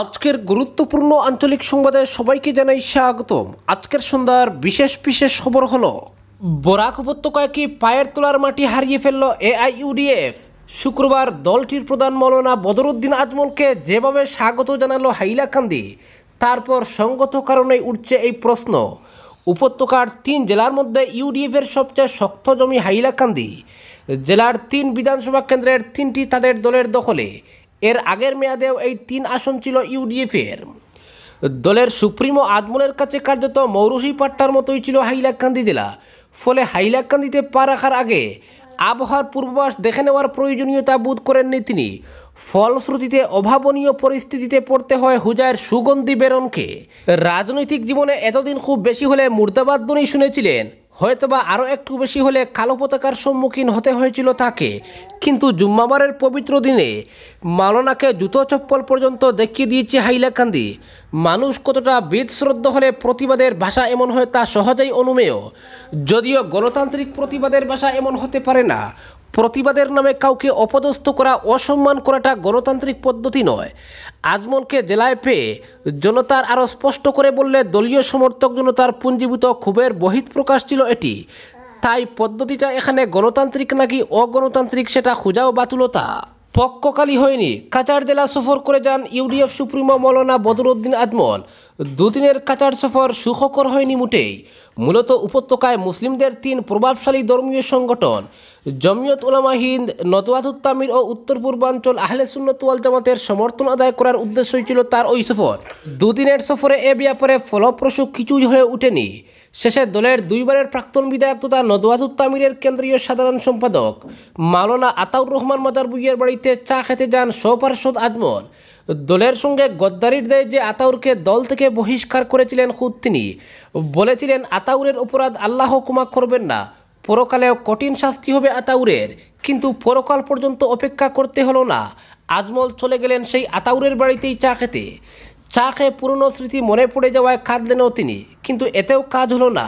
আজকের গুরুত্বপূর্ণ আঞ্চলিক সংবাদে সবাইকে জানাই স্বাগতম আজকের সন্ধ্যার বিশেষ বিশেষ খবর হলো বরাক উপত্যকায় কি পায়ের তোলার মাটি হারিয়ে ফেলল ইউডিএফ শুক্রবার দলটির প্রধান মৌলানা বদরুদ্দিন আজমলকে যেভাবে স্বাগত জানালো হাইলাকান্দি তারপর সঙ্গত কারণে উঠছে এই প্রশ্ন উপত্যকার তিন জেলার মধ্যে ইউডিএফের সবচেয়ে শক্ত জমি হাইলাকান্দি জেলার তিন বিধানসভা কেন্দ্রের তিনটি তাদের দলের দখলে এর আগের মেয়াদেও এই তিন আসন ছিল ইউডিএফের দলের সুপ্রিমো আদমলের কাছে কার্যত মৌরুষি পাট্টার মতোই ছিল হাইলাকান্দি জেলা ফলে হাইলাকান্দিতে পা রাখার আগে আবহাওয়ার পূর্বাভাস দেখে নেওয়ার প্রয়োজনীয়তা বোধ করেননি তিনি ফলশ্রুতিতে অভাবনীয় পরিস্থিতিতে পড়তে হয় হুজায়ের সুগন্ধি বেরনকে রাজনৈতিক জীবনে এতদিন খুব বেশি হলে মুর্দাবাদ ধ্বনি শুনেছিলেন হয়তোবা আরও একটু বেশি হলে কালো পতাকার সম্মুখীন হতে হয়েছিল তাকে কিন্তু জুম্মাবারের পবিত্র দিনে মালনাকে জুতো চপ্পল পর্যন্ত দেখিয়ে দিয়েছে হাইলাকান্দি মানুষ কতটা বিধশ্রদ্ধ হলে প্রতিবাদের ভাষা এমন হয় তা সহজেই অনুমেয় যদিও গণতান্ত্রিক প্রতিবাদের ভাষা এমন হতে পারে না প্রতিবাদের নামে কাউকে অপদস্থ করা অসম্মান করাটা গণতান্ত্রিক পদ্ধতি নয় আজমলকে জেলায় পেয়ে জনতার আরও স্পষ্ট করে বললে দলীয় সমর্থক জনতার পুঞ্জীভূত ক্ষোভের বহিঃপ্রকাশ ছিল এটি তাই পদ্ধতিটা এখানে গণতান্ত্রিক নাকি অগণতান্ত্রিক সেটা খোঁজাও বাতুলতা পক্ষকালী হয়নি কাচার জেলা সফর করে যান ইউডিএফ সুপ্রিমো মৌলানা বদরুদ্দিন আজমল দুদিনের কাচার সফর সুখকর হয়নি মোটেই মূলত উপত্যকায় মুসলিমদের তিন প্রভাবশালী ধর্মীয় সংগঠন জমিয়ত উলামা হিন্দ নতওয়াতুত্তামির ও উত্তর পূর্বাঞ্চল আহলে সুন্নতওয়াল জামাতের সমর্থন আদায় করার উদ্দেশ্যই ছিল তার ওই সফর দুদিনের সফরে এ ব্যাপারে ফলপ্রসূ কিছুই হয়ে ওঠেনি শেষে দলের দুইবারের প্রাক্তন বিধায়ক তথা তামিরের কেন্দ্রীয় সাধারণ সম্পাদক মাওলানা আতাউর রহমান মাদার বুইয়ের বাড়িতে চা খেতে যান সৌপার্ষদ আজমল দলের সঙ্গে গদ্দারির দেয় যে আতাউরকে দল থেকে বহিষ্কার করেছিলেন খুদ তিনি বলেছিলেন আতাউরের অপরাধ আল্লাহ কুমা করবেন না পরকালেও কঠিন শাস্তি হবে আতাউরের কিন্তু পরকাল পর্যন্ত অপেক্ষা করতে হলো না আজমল চলে গেলেন সেই আতাউরের বাড়িতেই চা খেতে চা খেয়ে পুরনো স্মৃতি মনে পড়ে যাওয়ায় কাঁদলেনও তিনি কিন্তু এতেও কাজ হলো না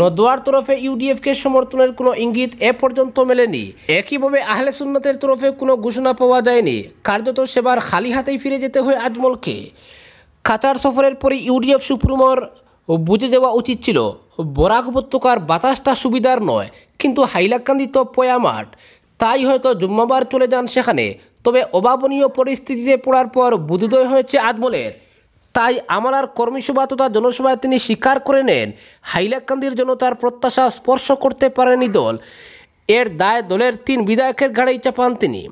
নদোয়ার তরফে ইউডিএফকে সমর্থনের কোনো ইঙ্গিত এ পর্যন্ত মেলেনি একইভাবে আহলে সুন্নতের তরফে কোনো ঘোষণা পাওয়া যায়নি কার্যত সেবার খালি হাতেই ফিরে যেতে হয় আজমলকে কাতার সফরের পরে ইউডিএফ সুপ্রিমোর বুঝে যাওয়া উচিত ছিল বরাক উপত্যকার বাতাসটা সুবিধার নয় কিন্তু হাইলাকান্দি তো পয়ামাঠ তাই হয়তো জুম্মাবার চলে যান সেখানে তবে অভাবনীয় পরিস্থিতিতে পড়ার পর বুধোদয় হয়েছে আজমলের তাই আমার আর কর্মীসভা তথা জনসভায় তিনি স্বীকার করে নেন হাইলাকান্দির জনতার প্রত্যাশা স্পর্শ করতে পারেনি দল এর দায় দলের তিন বিধায়কের ঘাড়েই চাপান তিনি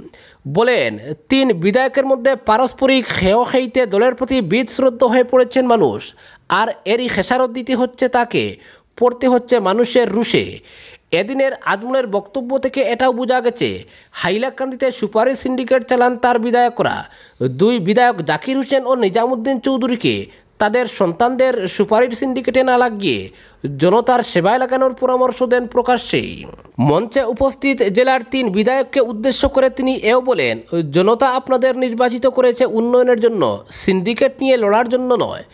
বলেন তিন বিধায়কের মধ্যে পারস্পরিক হেয় খেইতে দলের প্রতি শ্রদ্ধ হয়ে পড়েছেন মানুষ আর এরই খেসারত দিতে হচ্ছে তাকে পড়তে হচ্ছে মানুষের রুশে এদিনের আজমলের বক্তব্য থেকে এটাও বোঝা গেছে হাইলাকান্দিতে সুপারি সিন্ডিকেট চালান তার বিধায়করা দুই বিধায়ক জাকির হোসেন ও নিজামুদ্দিন চৌধুরীকে তাদের সন্তানদের সুপারিশ সিন্ডিকেটে না লাগিয়ে জনতার সেবায় লাগানোর পরামর্শ দেন প্রকাশ্যেই মঞ্চে উপস্থিত জেলার তিন বিধায়ককে উদ্দেশ্য করে তিনি এও বলেন জনতা আপনাদের নির্বাচিত করেছে উন্নয়নের জন্য সিন্ডিকেট নিয়ে লড়ার জন্য নয়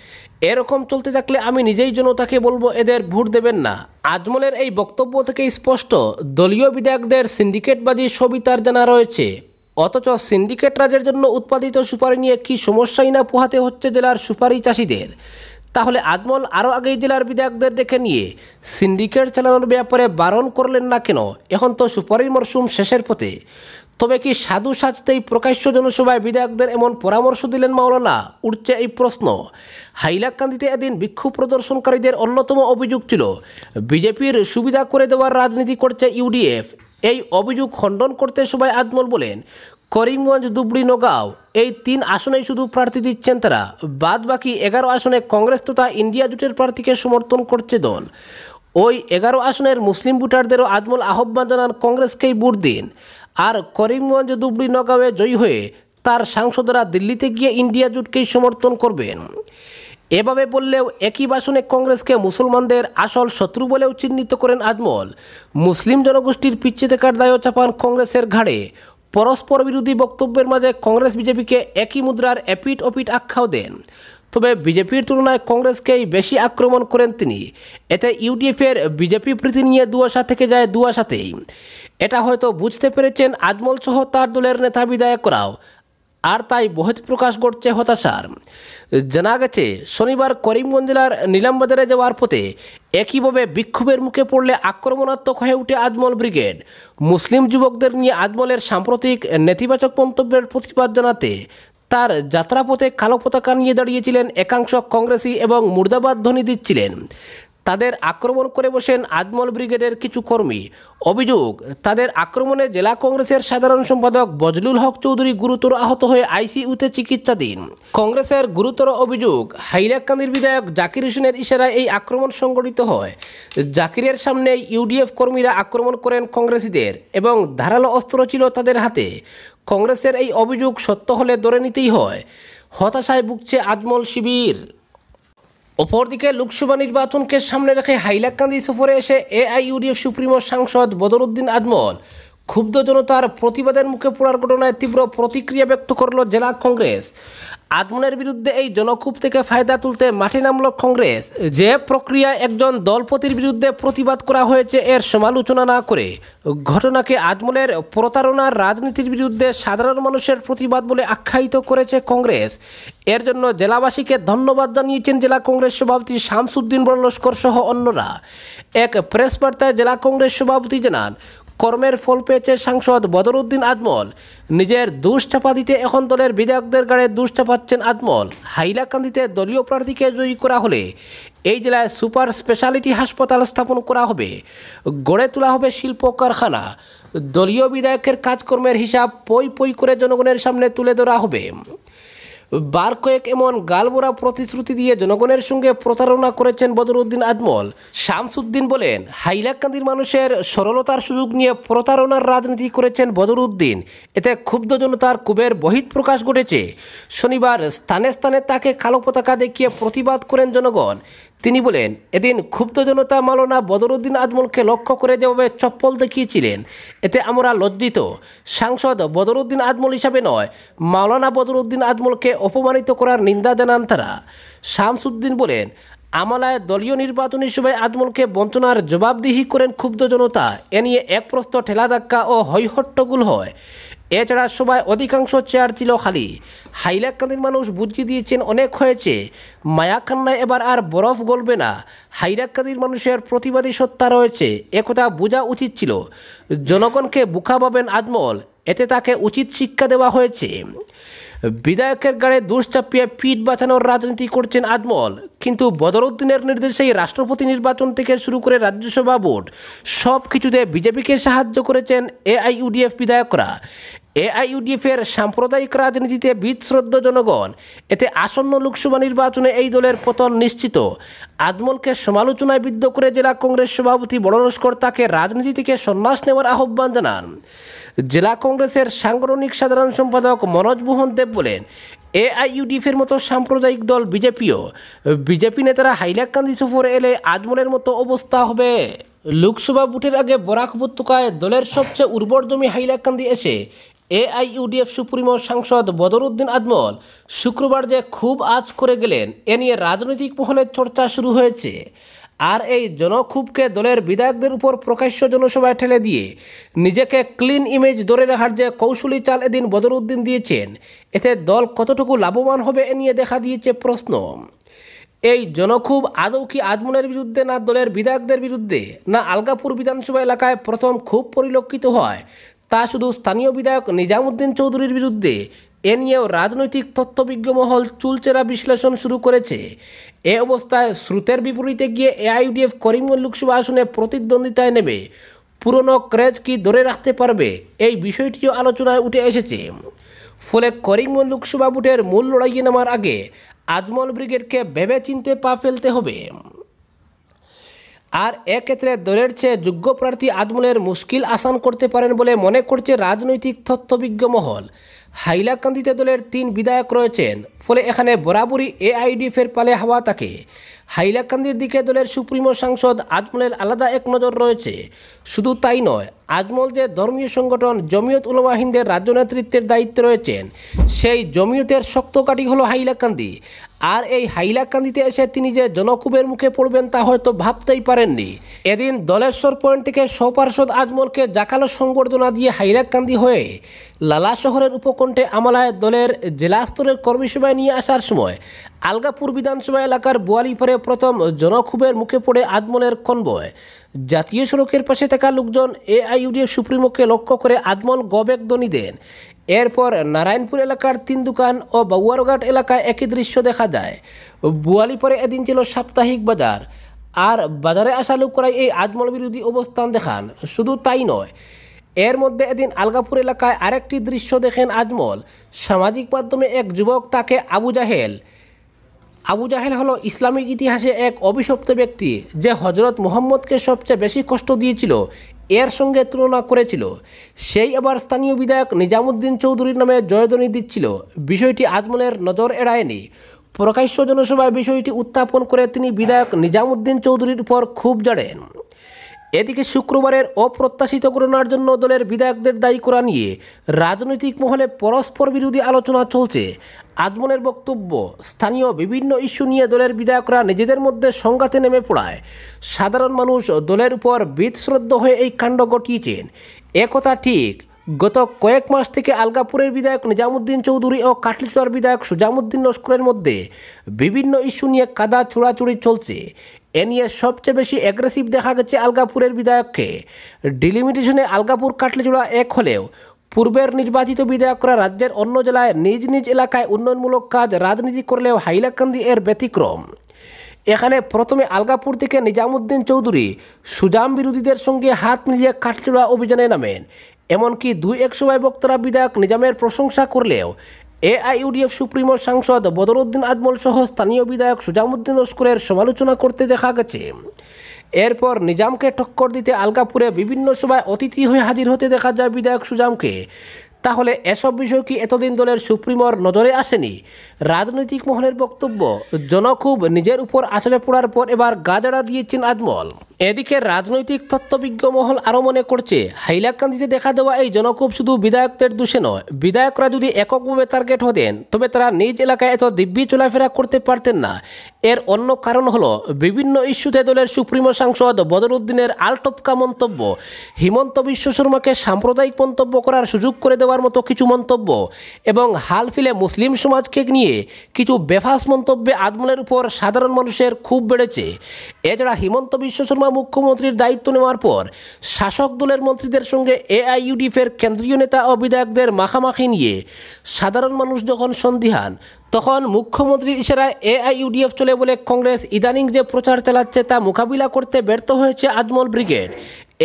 এরকম চলতে থাকলে আমি নিজেই জনতাকে বলবো এদের ভোট দেবেন না আজমলের এই বক্তব্য থেকে স্পষ্ট দলীয় বিধায়কদের সিন্ডিকেটবাজি ছবি তার জানা রয়েছে অথচ সিন্ডিকেট রাজের জন্য উৎপাদিত সুপারি নিয়ে কি সমস্যাই না পোহাতে হচ্ছে জেলার সুপারি চাষিদের তাহলে আজমল আরও আগেই জেলার বিধায়কদের ডেকে নিয়ে সিন্ডিকেট চালানোর ব্যাপারে বারণ করলেন না কেন এখন তো সুপারির মরশুম শেষের পথে তবে কি সাধু সাজতেই প্রকাশ্য জনসভায় বিধায়কদের এমন পরামর্শ দিলেন মাওলানা উঠছে এই প্রশ্ন হাইলাকান্দিতে এদিন বিক্ষোভ প্রদর্শনকারীদের অন্যতম অভিযোগ ছিল বিজেপির সুবিধা করে দেওয়ার রাজনীতি করছে ইউডিএফ এই অভিযোগ খণ্ডন করতে সবাই আজমল বলেন করিমগঞ্জ দুবড়ি নগাঁও এই তিন আসনেই শুধু প্রার্থী দিচ্ছেন তারা বাদ বাকি এগারো আসনে কংগ্রেস তথা ইন্ডিয়া জোটের প্রার্থীকে সমর্থন করছে দল ওই এগারো আসনের মুসলিম ভোটারদেরও আজমল আহ্বান জানান কংগ্রেসকেই ভোট দিন আর করিমগঞ্জ দুবড়ি নগাঁওয়ে জয়ী হয়ে তার সাংসদরা দিল্লিতে গিয়ে ইন্ডিয়া জোটকেই সমর্থন করবেন এভাবে বললেও একই বাসনে কংগ্রেসকে মুসলমানদের আসল শত্রু বলেও চিহ্নিত করেন আজমল মুসলিম জনগোষ্ঠীর পিছিয়ে থাকার দায়ও চাপান কংগ্রেসের ঘাড়ে পরস্পর বিরোধী বক্তব্যের মাঝে কংগ্রেস বিজেপিকে একই মুদ্রার এপিট অপিট আখ্যাও দেন তবে বিজেপির তুলনায় কংগ্রেসকেই বেশি আক্রমণ করেন তিনি এতে ইউডিএফের বিজেপি প্রীতি নিয়ে দুয়াশা থেকে যায় দুয়াশাতেই এটা হয়তো বুঝতে পেরেছেন আজমল সহ তার দলের নেতা বিধায়করাও আর তাই বহিত প্রকাশ ঘটছে হতাশার জানা গেছে শনিবার করিমগঞ্জ জেলার নীলামবাজারে যাওয়ার পথে একইভাবে বিক্ষোভের মুখে পড়লে আক্রমণাত্মক হয়ে উঠে আজমল ব্রিগেড মুসলিম যুবকদের নিয়ে আজমলের সাম্প্রতিক নেতিবাচক মন্তব্যের প্রতিবাদ জানাতে তার যাত্রাপথে কালো পতাকা নিয়ে দাঁড়িয়েছিলেন একাংশ কংগ্রেসি এবং মুর্দাবাদ ধ্বনি দিচ্ছিলেন তাদের আক্রমণ করে বসেন আদমল ব্রিগেডের কিছু কর্মী অভিযোগ তাদের আক্রমণে জেলা কংগ্রেসের সাধারণ সম্পাদক বজলুল হক চৌধুরী গুরুতর আহত হয়ে আইসিইউতে চিকিৎসাধীন কংগ্রেসের গুরুতর অভিযোগ হাইলাকান্দির বিধায়ক জাকির হোসেনের ইশারায় এই আক্রমণ সংগঠিত হয় জাকিরের সামনে ইউডিএফ কর্মীরা আক্রমণ করেন কংগ্রেসীদের এবং ধারালো অস্ত্র ছিল তাদের হাতে কংগ্রেসের এই অভিযোগ সত্য হলে ধরে নিতেই হয় হতাশায় ভুগছে আজমল শিবির অপরদিকে লোকসভা নির্বাচনকে সামনে রেখে হাইলাকান্দি সফরে এসে এআইউডিএফ সুপ্রিমো সাংসদ বদরুদ্দিন আজমল ক্ষুব্ধ জনতার প্রতিবাদের মুখে পড়ার ঘটনায় তীব্র প্রতিক্রিয়া ব্যক্ত করল জেলা কংগ্রেস আদমনের বিরুদ্ধে এই জনক্ষুব থেকে ফায়দা তুলতে মাঠে নামল কংগ্রেস যে প্রক্রিয়ায় একজন দলপতির বিরুদ্ধে প্রতিবাদ করা হয়েছে এর সমালোচনা না করে ঘটনাকে আজমলের প্রতারণার রাজনীতির বিরুদ্ধে সাধারণ মানুষের প্রতিবাদ বলে আখ্যায়িত করেছে কংগ্রেস এর জন্য জেলাবাসীকে ধন্যবাদ জানিয়েছেন জেলা কংগ্রেস সভাপতি শামসুদ্দিন বড়লস্কর সহ অন্যরা এক প্রেস বার্তায় জেলা কংগ্রেস সভাপতি জানান কর্মের ফল পেয়েছে সাংসদ বদরুদ্দিন আজমল নিজের দুষ দিতে এখন দলের বিধায়কদের গাড়ে দুষ চাপাচ্ছেন আজমল হাইলাকান্দিতে দলীয় প্রার্থীকে জয়ী করা হলে এই জেলায় সুপার স্পেশালিটি হাসপাতাল স্থাপন করা হবে গড়ে তোলা হবে শিল্প কারখানা দলীয় বিধায়কের কাজকর্মের হিসাব পই পই করে জনগণের সামনে তুলে ধরা হবে বার কয়েক এমন গালবোড়া প্রতিশ্রুতি দিয়ে জনগণের সঙ্গে প্রতারণা করেছেন বদরুদ্দিন আজমল শামসুদ্দিন বলেন হাইলাকান্দির মানুষের সরলতার সুযোগ নিয়ে প্রতারণার রাজনীতি করেছেন বদরুদ্দিন এতে ক্ষুব্ধ জনতার কুবের বহিত প্রকাশ ঘটেছে শনিবার স্থানে স্থানে তাকে কালো পতাকা দেখিয়ে প্রতিবাদ করেন জনগণ তিনি বলেন এদিন ক্ষুব্ধ জনতা মালনা বদরুদ্দিন আজমলকে লক্ষ্য করে যেভাবে চপ্পল দেখিয়েছিলেন এতে আমরা লজ্জিত সাংসদ বদরুদ্দিন আজমল হিসাবে নয় মাওলানা বদরুদ্দিন আজমলকে অপমানিত করার নিন্দা জানান তারা শামসুদ্দিন বলেন আমালায় দলীয় নির্বাচনী সভায় আজমলকে বঞ্চনার জবাবদিহি করেন ক্ষুব্ধ জনতা এ নিয়ে এক প্রস্ত ঠেলা ধাক্কা ও হৈহট্টগুল হয় এছাড়া সবাই অধিকাংশ চেয়ার ছিল খালি হাইলাকান্দির মানুষ বুঝিয়ে দিয়েছেন অনেক হয়েছে মায়াকান্না এবার আর বরফ গলবে না হাইরাকান্দির মানুষের প্রতিবাদী সত্তা রয়েছে একথা বোঝা উচিত ছিল জনগণকে বুকা পাবেন আজমল এতে তাকে উচিত শিক্ষা দেওয়া হয়েছে বিধায়কের গাড়ে দোষ চাপিয়ে পিঠ বাঁচানোর রাজনীতি করছেন আজমল কিন্তু বদরউদ্দিনের নির্দেশেই রাষ্ট্রপতি নির্বাচন থেকে শুরু করে রাজ্যসভা বোর্ড সব কিছুতে বিজেপিকে সাহায্য করেছেন এআইইউডিএফ বিধায়করা এআইইউডিএফের সাম্প্রদায়িক রাজনীতিতে বিশ্রদ্ধ জনগণ এতে আসন্ন লোকসভা নির্বাচনে এই দলের পতন নিশ্চিত আজমলকে সমালোচনায় বিদ্ধ করে জেলা কংগ্রেস সভাপতি বড়লস্কর তাকে রাজনীতি থেকে সন্ন্যাস নেওয়ার আহ্বান জানান জেলা কংগ্রেসের সাংগঠনিক সাধারণ সম্পাদক মনোজ মোহন দেব বলেন এআইইউডিএফের মতো সাম্প্রদায়িক দল বিজেপিও বিজেপি নেতারা হাইলাকান্দি সফরে এলে আজমলের মতো অবস্থা হবে লোকসভা ভোটের আগে বরাক উপত্যকায় দলের সবচেয়ে উর্বর জমি হাইলাকান্দি এসে এআইইউডিএফ সুপ্রিমো সাংসদ বদরুদ্দিন আজমল শুক্রবার যে খুব আজ করে গেলেন এ নিয়ে রাজনৈতিক মহলের চর্চা শুরু হয়েছে আর এই জনক্ষুবকে দলের বিধায়কদের উপর প্রকাশ্য জনসভায় ঠেলে দিয়ে নিজেকে ক্লিন ইমেজ ধরে রাখার যে কৌশলী চাল এদিন বদরুদ্দিন দিয়েছেন এতে দল কতটুকু লাভবান হবে এ নিয়ে দেখা দিয়েছে প্রশ্ন এই জনক্ষুব আদৌ কি আজমনের বিরুদ্ধে না দলের বিধায়কদের বিরুদ্ধে না আলগাপুর বিধানসভা এলাকায় প্রথম খুব পরিলক্ষিত হয় তা শুধু স্থানীয় বিধায়ক নিজামুদ্দিন চৌধুরীর বিরুদ্ধে এ নিয়েও রাজনৈতিক তথ্যবিজ্ঞ মহল চুলচেরা বিশ্লেষণ শুরু করেছে এ অবস্থায় স্রোতের বিপরীতে গিয়ে এআইডিএফ করিমগঞ্জ লোকসভা আসনে প্রতিদ্বন্দ্বিতায় নেবে পুরনো ক্রেজ কি ধরে রাখতে পারবে এই বিষয়টিও আলোচনায় উঠে এসেছে ফলে করিমগঞ্জ লোকসভা ভোটের মূল লড়াইয়ে নামার আগে আজমল ব্রিগেডকে ভেবে চিনতে পা ফেলতে হবে আর এক্ষেত্রে দলের চেয়ে যোগ্য প্রার্থী আজমলের মুশকিল আসান করতে পারেন বলে মনে করছে রাজনৈতিক তথ্যবিজ্ঞ মহল হাইলাকান্দিতে দলের তিন বিধায়ক রয়েছেন ফলে এখানে বরাবরই এআইডিএফের পালে হাওয়া থাকে হাইলাকান্দির দিকে দলের সুপ্রিমো সাংসদ আজমলের আলাদা এক নজর রয়েছে শুধু তাই নয় আজমল যে ধর্মীয় সংগঠন জমিয়ত উলামা রাজ্য নেতৃত্বের দায়িত্বে রয়েছেন সেই জমিয়তের শক্ত কাটি হল হাইলাকান্দি আর এই হাইলাকান্দিতে এসে তিনি যে জনকুবের মুখে পড়বেন তা হয়তো ভাবতেই পারেননি এদিন দলেশ্বর পয়েন্ট থেকে সপার্ষদ আজমলকে জাকালো সংবর্ধনা দিয়ে হাইলাকান্দি হয়ে লালা শহরের উপকণ্ঠে আমালায় দলের জেলা স্তরের কর্মীসভায় নিয়ে আসার সময় আলগাপুর বিধানসভা এলাকার বোয়ালিপাড়ে প্রথম জনক্ষুবের মুখে পড়ে আজমলের কনবয় জাতীয় সড়কের পাশে থাকা লোকজন এআইইউডিএফ সুপ্রিমোকে লক্ষ্য করে আজমল গবেক দনি দেন এরপর নারায়ণপুর এলাকার তিন দোকান ও বাউয়ারঘাট এলাকায় একই দৃশ্য দেখা যায় বুয়ালিপরে এদিন ছিল সাপ্তাহিক বাজার আর বাজারে আসা লোকরাই এই আজমল বিরোধী অবস্থান দেখান শুধু তাই নয় এর মধ্যে এদিন আলগাপুর এলাকায় আরেকটি দৃশ্য দেখেন আজমল সামাজিক মাধ্যমে এক যুবক তাকে আবু জাহেল আবু জাহেল হলো ইসলামিক ইতিহাসে এক অভিশপ্ত ব্যক্তি যে হজরত মোহাম্মদকে সবচেয়ে বেশি কষ্ট দিয়েছিল এর সঙ্গে তুলনা করেছিল সেই আবার স্থানীয় বিধায়ক নিজামুদ্দিন চৌধুরীর নামে জয়ধ্বনি দিচ্ছিল বিষয়টি আজমলের নজর এড়ায়নি প্রকাশ্য জনসভায় বিষয়টি উত্থাপন করে তিনি বিধায়ক নিজামুদ্দিন চৌধুরীর উপর খুব জড়েন এদিকে শুক্রবারের অপ্রত্যাশিত ঘটনার জন্য দলের বিধায়কদের দায়ী করা নিয়ে রাজনৈতিক মহলে পরস্পর বিরোধী আলোচনা চলছে আজমনের বক্তব্য স্থানীয় বিভিন্ন ইস্যু নিয়ে দলের বিধায়করা নিজেদের মধ্যে সংঘাতে নেমে পড়ায় সাধারণ মানুষ দলের উপর বিদশ্রদ্ধ হয়ে এই কাণ্ড ঘটিয়েছেন একথা ঠিক গত কয়েক মাস থেকে আলগাপুরের বিধায়ক নিজামুদ্দিন চৌধুরী ও কাটলিচুয়ার বিধায়ক সুজামুদ্দিন লস্করের মধ্যে বিভিন্ন ইস্যু নিয়ে কাদা ছোড়াছুড়ি চলছে এ নিয়ে সবচেয়ে বেশি অ্যাগ্রেসিভ দেখা গেছে আলগাপুরের বিধায়ককে ডিলিমিটেশনে আলগাপুর কাটলেজোড়া এক হলেও পূর্বের নির্বাচিত বিধায়করা রাজ্যের অন্য জেলায় নিজ নিজ এলাকায় উন্নয়নমূলক কাজ রাজনীতি করলেও হাইলাকান্দি এর ব্যতিক্রম এখানে প্রথমে আলগাপুর থেকে নিজামুদ্দিন চৌধুরী সুজাম বিরোধীদের সঙ্গে হাত মিলিয়ে কাঠচোড়া অভিযানে নামেন এমনকি দুই এক সময় বক্তারা বিধায়ক নিজামের প্রশংসা করলেও ইউডিএফ সুপ্রিমো সাংসদ বদরুদ্দিন আজমল সহ স্থানীয় বিধায়ক সুজামুদ্দিন লস্করের সমালোচনা করতে দেখা গেছে এরপর নিজামকে টক্কর দিতে আলগাপুরে বিভিন্ন সভায় অতিথি হয়ে হাজির হতে দেখা যায় বিধায়ক সুজামকে তাহলে এসব বিষয় কি এতদিন দলের সুপ্রিমোর নজরে আসেনি রাজনৈতিক মহলের বক্তব্য জনখুব নিজের উপর আচরে পড়ার পর এবার গাজড়া দিয়েছেন আজমল এদিকে রাজনৈতিক তত্ত্ববিজ্ঞ মহল আরও মনে করছে হাইলাকান্দিতে দেখা দেওয়া এই জনক্ষোভ শুধু বিধায়কদের দোষে নয় বিধায়করা যদি এককভাবে টার্গেট হতেন তবে তারা নিজ এলাকায় এত দিব্যি চলাফেরা করতে পারতেন না এর অন্য কারণ হলো বিভিন্ন ইস্যুতে দলের সুপ্রিমো সাংসদ বদরুদ্দিনের আলটপকা মন্তব্য হিমন্ত বিশ্ব শর্মাকে সাম্প্রদায়িক মন্তব্য করার সুযোগ করে দেওয়ার মতো কিছু মন্তব্য এবং হালফিলে মুসলিম সমাজকে নিয়ে কিছু বেফাস মন্তব্যে আদমনের উপর সাধারণ মানুষের খুব বেড়েছে এছাড়া হিমন্ত বিশ্ব শর্মা মুখ্যমন্ত্রীর দায়িত্ব নেওয়ার পর শাসক দলের মন্ত্রীদের সঙ্গে এআইইউডিএফের কেন্দ্রীয় নেতা ও বিধায়কদের মাখামাখি নিয়ে সাধারণ মানুষ যখন সন্দিহান তখন মুখ্যমন্ত্রীর ইশারায় এআইইউডিএফ চলে বলে কংগ্রেস ইদানিং যে প্রচার চালাচ্ছে তা মোকাবিলা করতে ব্যর্থ হয়েছে আজমল ব্রিগেড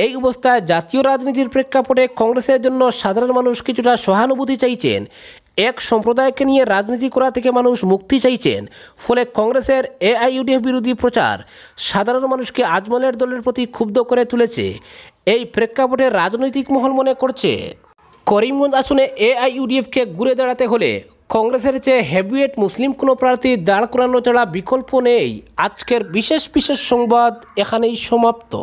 এই অবস্থায় জাতীয় রাজনীতির প্রেক্ষাপটে কংগ্রেসের জন্য সাধারণ মানুষ কিছুটা সহানুভূতি চাইছেন এক সম্প্রদায়কে নিয়ে রাজনীতি করা থেকে মানুষ মুক্তি চাইছেন ফলে কংগ্রেসের এআইইউডিএফ বিরোধী প্রচার সাধারণ মানুষকে আজমলের দলের প্রতি ক্ষুব্ধ করে তুলেছে এই প্রেক্ষাপটে রাজনৈতিক মহল মনে করছে করিমগঞ্জ আসনে এআইইউডিএফকে ঘুরে দাঁড়াতে হলে কংগ্রেসের চেয়ে হ্যাবিয়েট মুসলিম কোনো প্রার্থী দাঁড় করানো ছাড়া বিকল্প নেই আজকের বিশেষ বিশেষ সংবাদ এখানেই সমাপ্ত